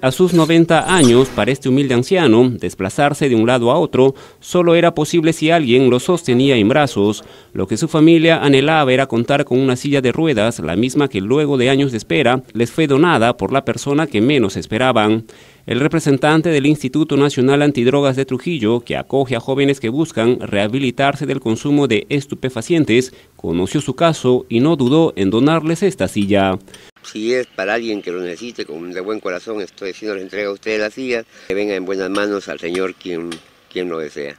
A sus 90 años, para este humilde anciano, desplazarse de un lado a otro solo era posible si alguien lo sostenía en brazos. Lo que su familia anhelaba era contar con una silla de ruedas, la misma que luego de años de espera les fue donada por la persona que menos esperaban. El representante del Instituto Nacional Antidrogas de Trujillo, que acoge a jóvenes que buscan rehabilitarse del consumo de estupefacientes, conoció su caso y no dudó en donarles esta silla. Si es para alguien que lo necesite, con de buen corazón, estoy diciendo, la entrega a ustedes la silla, que venga en buenas manos al Señor quien, quien lo desea.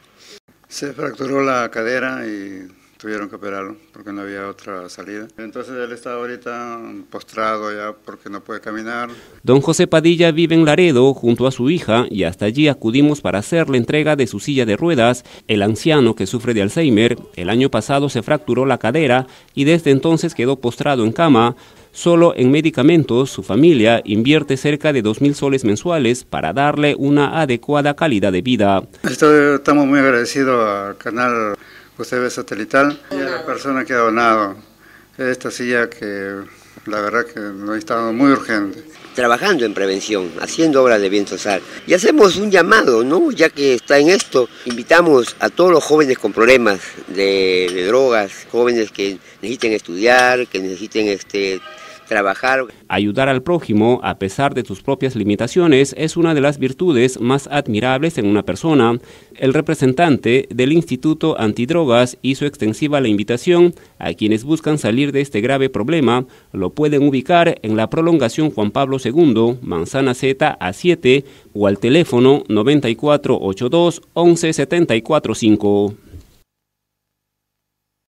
Se fracturó la cadera y tuvieron que operarlo porque no había otra salida. Entonces él está ahorita postrado ya porque no puede caminar. Don José Padilla vive en Laredo junto a su hija y hasta allí acudimos para hacer la entrega de su silla de ruedas. El anciano que sufre de Alzheimer el año pasado se fracturó la cadera y desde entonces quedó postrado en cama. Solo en medicamentos, su familia invierte cerca de 2.000 soles mensuales para darle una adecuada calidad de vida. estamos muy agradecidos al canal UCB Satelital y a la persona que ha donado esta silla que la verdad que nos ha estado muy urgente. Trabajando en prevención, haciendo obras de bien social. Y hacemos un llamado, ¿no? Ya que está en esto, invitamos a todos los jóvenes con problemas de, de drogas, jóvenes que necesiten estudiar, que necesiten este, trabajar. Ayudar al prójimo, a pesar de sus propias limitaciones, es una de las virtudes más admirables en una persona. El representante del Instituto Antidrogas hizo extensiva la invitación a quienes buscan salir de este grave problema. Lo pueden ubicar en la prolongación Juan Pablo II, Manzana Z a 7 o al teléfono 9482 11745.